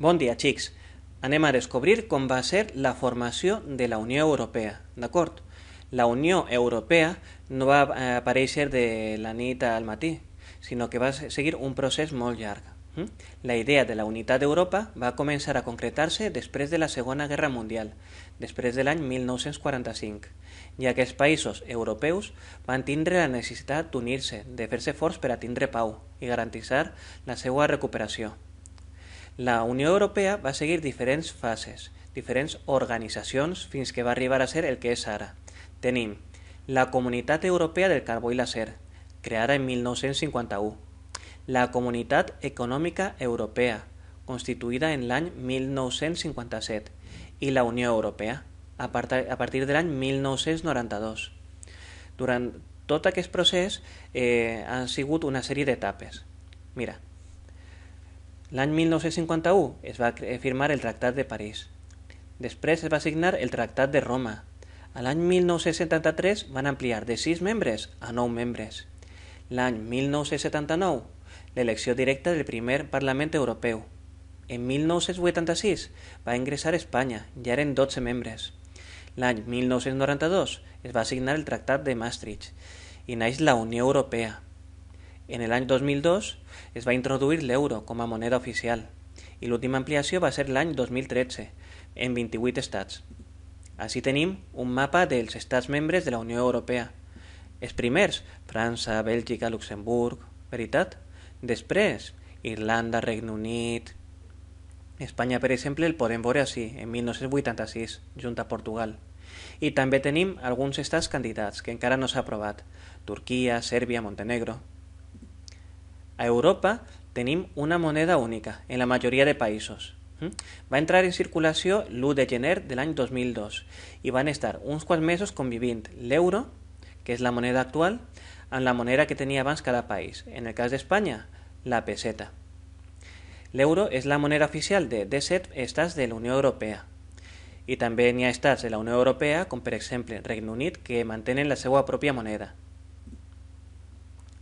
Bon dia, xics. Anem a descobrir com va ser la formació de la Unió Europea, d'acord? La Unió Europea no va aparèixer de la nit al matí, sinó que va seguir un procés molt llarg. Hm? La idea de la unitat d'Europa va començar a concretar-se després de la Segona Guerra Mundial, després de l'any 1945, ja que els països europeus van tindre la necessitat d'unir-se, de fer-se forts per a tindre pau i garantir la seva recuperació. La Unió Europea va seguir diferents fases, diferents organitzacions fins que va arribar a ser el que és ara. Tenim la Comunitat Europea del Carbó i l'Acer, creada en 1951. La Comunitat Econòmica Europea, constituïda en l'any 1957. I la Unió Europea, a partir de l'any 1992. Durant tot aquest procés eh, han sigut una sèrie d'etapes. Mira, L'any 1951 es va firmar el Tractat de París. Després es va signar el Tractat de Roma. A l'any 1973 van ampliar de 6 membres a 9 membres. L'any 1979, l'elecció directa del primer Parlament Europeu. En 1986 va ingressar a Espanya, ja eren 12 membres. L'any 1992 es va signar el Tractat de Maastricht i naix la Unió Europea, en l'any 2002 es va introduir l'euro com a moneda oficial i l'última ampliació va ser l'any 2013, en 28 estats. Així tenim un mapa dels estats membres de la Unió Europea. Els primers, França, Bèlgica, Luxemburg, veritat? Després, Irlanda, Regne Unit... Espanya, per exemple, el podem veure així, en 1986, junt a Portugal. I també tenim alguns estats candidats, que encara no s'ha aprovat. Turquia, Sèrbia, Montenegro... a Europa tenemos una moneda única en la mayoría de países. Va a entrar en circulación l'1 de gener del año 2002 y van a estar unos cuantos meses conviviendo el euro, que es la moneda actual, con la moneda que tenía abans cada país. En el caso de España, la peseta. El euro es la moneda oficial de 17 estados de la Unión Europea Y también ya estados de la Unión Europea, con por ejemplo Reino Unido, que mantienen la seva propia moneda.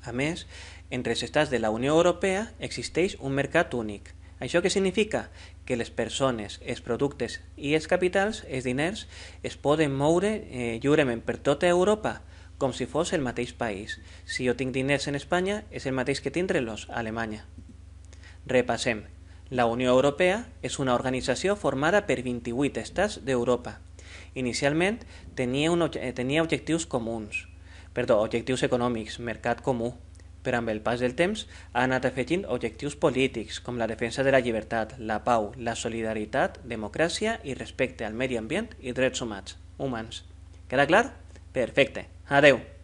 A més, entre els estats de la Unió Europea existeix un mercat únic. Això què significa? Que les persones, els productes i els capitals, els diners, es poden moure eh, lliurement per tota Europa, com si fos el mateix país. Si jo tinc diners en Espanya, és el mateix que tindre-los a Alemanya. Repassem. La Unió Europea és una organització formada per 28 estats d'Europa. Inicialment tenia, un, tenia objectius comuns, perdó, objectius econòmics, mercat comú, però amb el pas del temps ha anat afegint objectius polítics com la defensa de la llibertat, la pau, la solidaritat, democràcia i respecte al medi ambient i drets humans. humans. Queda clar? Perfecte. Adeu.